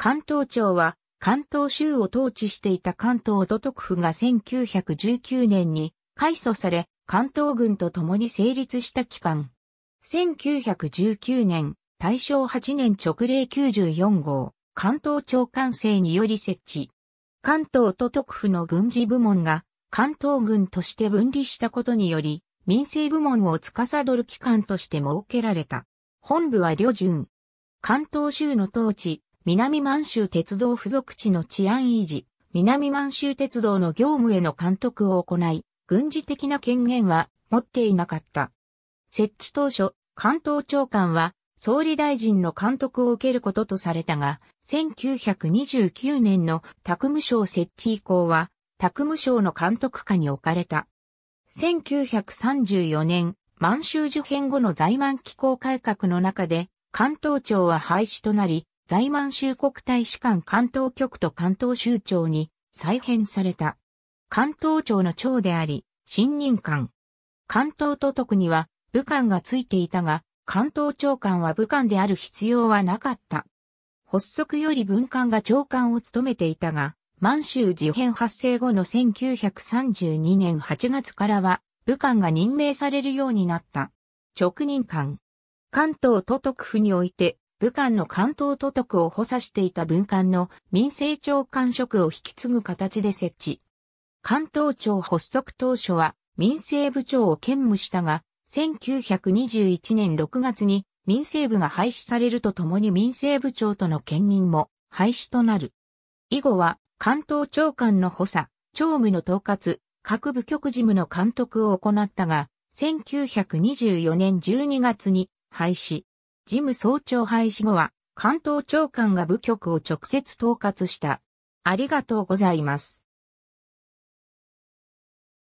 関東庁は関東州を統治していた関東都督府が1919年に改組され、関東軍と共に成立した期間。1919年、大正8年直令94号、関東庁管制により設置。関東都督府の軍事部門が関東軍として分離したことにより、民政部門を司る機関として設けられた。本部は旅順。関東州の統治、南満州鉄道付属地の治安維持、南満州鉄道の業務への監督を行い、軍事的な権限は持っていなかった。設置当初、関東長官は総理大臣の監督を受けることとされたが、1929年の宅務省設置以降は、宅務省の監督下に置かれた。1934年、満州受験後の在満機構改革の中で、関東庁は廃止となり、在満州国大使館関東局と関東州庁に再編された。関東庁の庁であり、新任官。関東都督には武官がついていたが、関東長官は武官である必要はなかった。発足より文官が長官を務めていたが、満州事変発生後の1932年8月からは、武官が任命されるようになった。直任官。関東都督府において、武漢の関東都督を補佐していた文官の民政長官職を引き継ぐ形で設置。関東庁発足当初は民政部長を兼務したが、1921年6月に民政部が廃止されるとともに民政部長との兼任も廃止となる。以後は関東長官の補佐、長務の統括、各部局事務の監督を行ったが、1924年12月に廃止。事務総長廃止後は、関東長官が部局を直接統括した。ありがとうございます。